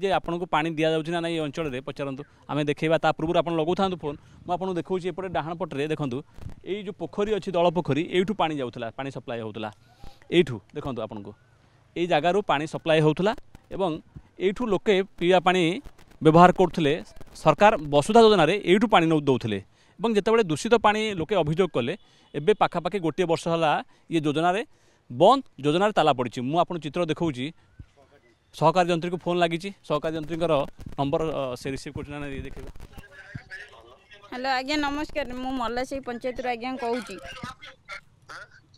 যে আপনার পাঁচ দিয়াযাচ্ছে না না এই অঞ্চলের পচারতু আমি দেখাইবা তা পূর্ব আপনার লগাও থাকে ফোন মু আপনার দেখছি এপটে ডাহাণ পটে দেখুন এই যে পোখরী অছি দল পোখরী এইটু পাঁচ যাওয়া পাঁচ সপ্লাই হোলা এইটু দেখুন আপনার এই জায়গার পাঁচ সপ্লাই হোলা এবং এইটু লোকে পিবা পাঁচ ব্যবহার করুলে সরকার বসুধা যোজনার এইটু পাঁচ দৌলে এবং যেতবে দূষিত পাঁচ লোকে অভিযোগ কলে এবে পাখাপাখি গোটিয়ে বর্ষ হল ইয়ে যোজনার বন্ধ যোজনার তালা পড়ছে মু আপনার চিত্র দেখছি সহকারী যন্ত্রীকে ফোন লাগিছি সহকারী যন্ত্রীঙ্কর নম্বর সে রিসিভ করছে না দেখবা হ্যালো আজ্ঞা নমস্কার মু মল্লা সেই পঞ্চায়েতর আজ্ঞা কুচি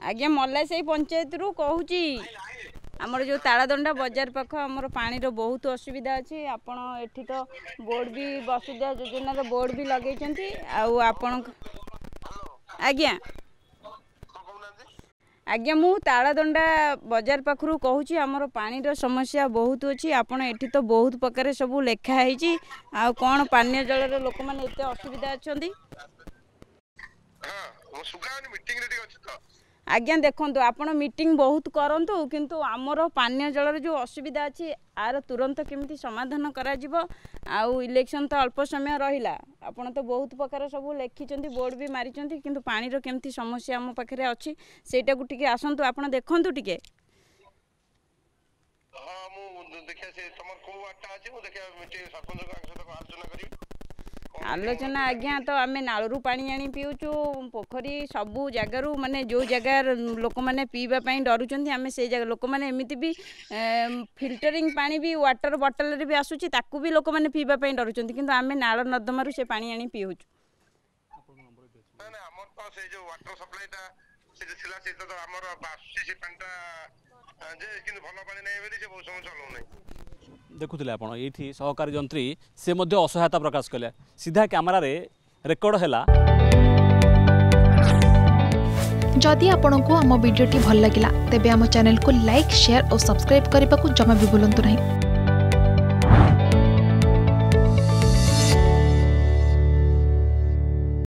আজ্ঞা মল্লা পঞ্চায়েত রু কুচি আমার যে তাড়াদণ্ডা বজার পাখ আমার পাঁচ বহু অসুবিধা আছে আপনার এটি তো বোর্ড বি বসুধা যোজনার বোর্ড বি লগাই আপন আজ্ঞা ଆଜ୍ଞା ମୁଁ ତାଳଦଣ୍ଡା ବଜାର ପାଖରୁ କହୁଛି ଆମର ପାଣିର ସମସ୍ୟା ବହୁତ ଅଛି ଆପଣ ଏଠି ତ ବହୁତ ପ୍ରକାର ସବୁ ଲେଖା ହେଇଛି ଆଉ କ'ଣ ପାନୀୟ ଜଳର ଲୋକମାନେ ଏତେ ଅସୁବିଧା ଅଛନ୍ତି ଆଜ୍ଞା ଦେଖନ୍ତୁ ଆପଣ ମିଟିଂ ବହୁତ କରନ୍ତୁ କିନ୍ତୁ ଆମର ପାନୀୟ ଜଳର ଯେଉଁ ଅସୁବିଧା ଅଛି ଆର ତୁରନ୍ତ କେମିତି ସମାଧାନ କରାଯିବ ଆଉ ଇଲେକ୍ସନ୍ ତ ଅଳ୍ପ ସମୟ ରହିଲା ଆପଣ ତ ବହୁତ ପ୍ରକାର ସବୁ ଲେଖିଛନ୍ତି ବୋର୍ଡ଼ ବି ମାରିଛନ୍ତି କିନ୍ତୁ ପାଣିର କେମିତି ସମସ୍ୟା ଆମ ପାଖରେ ଅଛି ସେଇଟାକୁ ଟିକେ ଆସନ୍ତୁ ଆପଣ ଦେଖନ୍ତୁ ଟିକେ ହଁ ମୁଁ ଦେଖିବା ସେ ତମର କୋଉ ୱାର୍ଡଟା ଅଛି ମୁଁ ଦେଖିବା ସରପଞ୍ଚ ଆଲୋଚନା ଆଜ୍ଞା ତ ଆମେ ନାଳରୁ ପାଣି ଆଣି ପିଉଛୁ ପୋଖରୀ ସବୁ ଜାଗାରୁ ମାନେ ଯେଉଁ ଜାଗାର ଲୋକମାନେ ପିଇବା ପାଇଁ ଡରୁଛନ୍ତି ଆମେ ସେଇ ଜାଗା ଲୋକମାନେ ଏମିତି ବି ଫିଲ୍ଟରିଂ ପାଣି ବି ୱାଟର ବଟଲରେ ବି ଆସୁଛି ତାକୁ ବି ଲୋକମାନେ ପିଇବା ପାଇଁ ଡରୁଛନ୍ତି କିନ୍ତୁ ଆମେ ନାଳ ନର୍ଦ୍ଦମାରୁ ସେ ପାଣି ଆଣି ପିଉଛୁ ଯେ କିନ୍ତୁ ଭଲ ପାଣି ନାହିଁ ବୋଲି ସେ ବହୁତ ସମୟ ଚଲାଉନାହିଁ দেখুলে আপনার এইটি সহকারী যন্ত্রী সে অসহায়তা প্রকাশ কলে সিধা ক্যামেরার রেকর্ড হল যদি আপনার আমার ভিডিওটি ভাল লাগিলা তেবে আমার চ্যানেল লাইক সেয়ার ও সবসক্রাইব করা জমা বি ভুলতু না